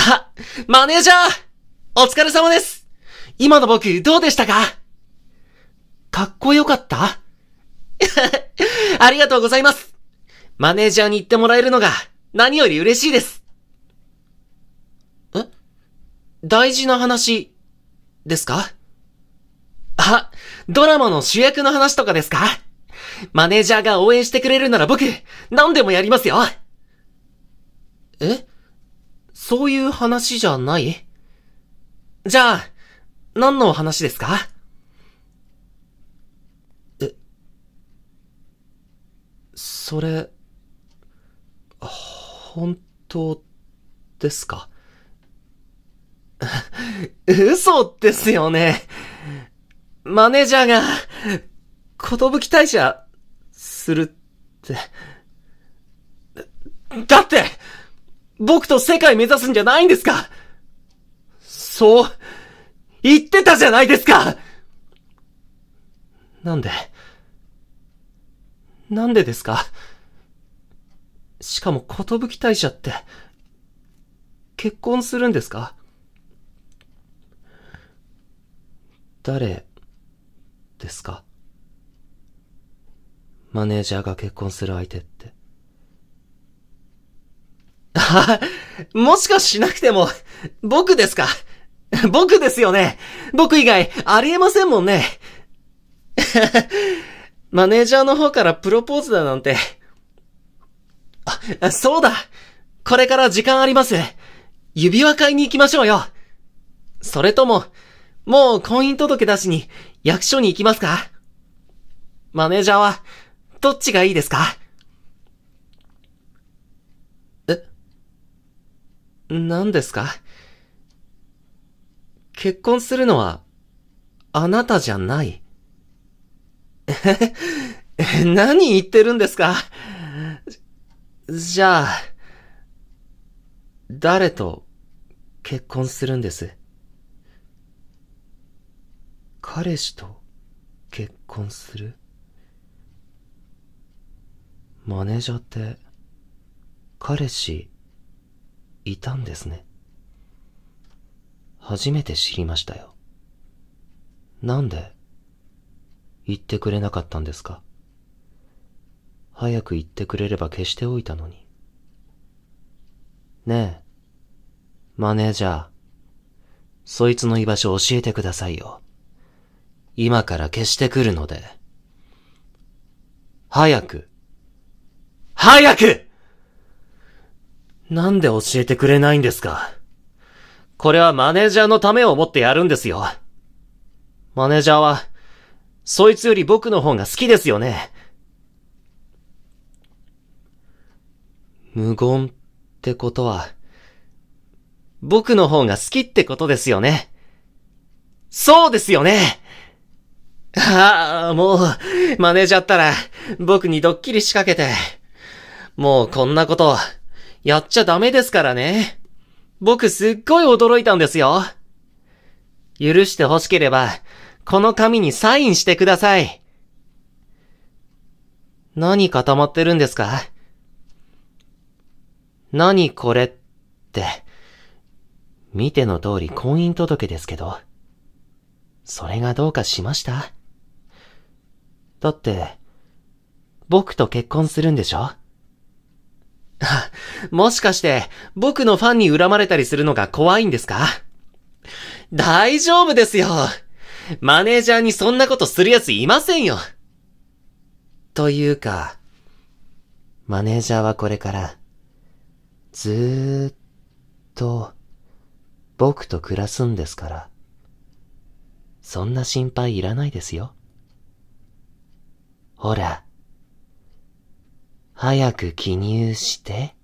あ、マネージャーお疲れ様です今の僕、どうでしたかかっこよかった ありがとうございますマネージャーに言ってもらえるのが何より嬉しいです。え大事な話、ですかあ、ドラマの主役の話とかですかマネージャーが応援してくれるなら僕、何でもやりますよえそういう話じゃないじゃあ、何の話ですかえ、それ、本当ですか 嘘ですよね。マネージャーが、ことぶき退社、するって。だって僕と世界目指すんじゃないんですかそう、言ってたじゃないですかなんでなんでですかしかも、ことぶき大社って、結婚するんですか誰、ですかマネージャーが結婚する相手って。もしかしなくても、僕ですか 僕ですよね僕以外、ありえませんもんね マネージャーの方からプロポーズだなんて。あ、そうだこれから時間あります。指輪買いに行きましょうよそれとも、もう婚姻届出しに役所に行きますかマネージャーは、どっちがいいですか何ですか結婚するのは、あなたじゃない。え 何言ってるんですかじゃあ、誰と結婚するんです彼氏と結婚するマネージャーって彼氏いたんですね。初めて知りましたよ。なんで言ってくれなかったんですか早く言ってくれれば消しておいたのに。ねえ、マネージャー、そいつの居場所教えてくださいよ。今から消してくるので。早く早くなんで教えてくれないんですかこれはマネージャーのためを思ってやるんですよ。マネージャーは、そいつより僕の方が好きですよね。無言ってことは、僕の方が好きってことですよね。そうですよねああ、もう、マネージャーったら、僕にドッキリ仕掛けて、もうこんなこと、やっちゃダメですからね。僕すっごい驚いたんですよ。許して欲しければ、この紙にサインしてください。何固まってるんですか何これって。見ての通り婚姻届ですけど。それがどうかしましただって、僕と結婚するんでしょ もしかして、僕のファンに恨まれたりするのが怖いんですか大丈夫ですよマネージャーにそんなことする奴いませんよというか、マネージャーはこれから、ずーっと、僕と暮らすんですから、そんな心配いらないですよ。ほら。早く記入して。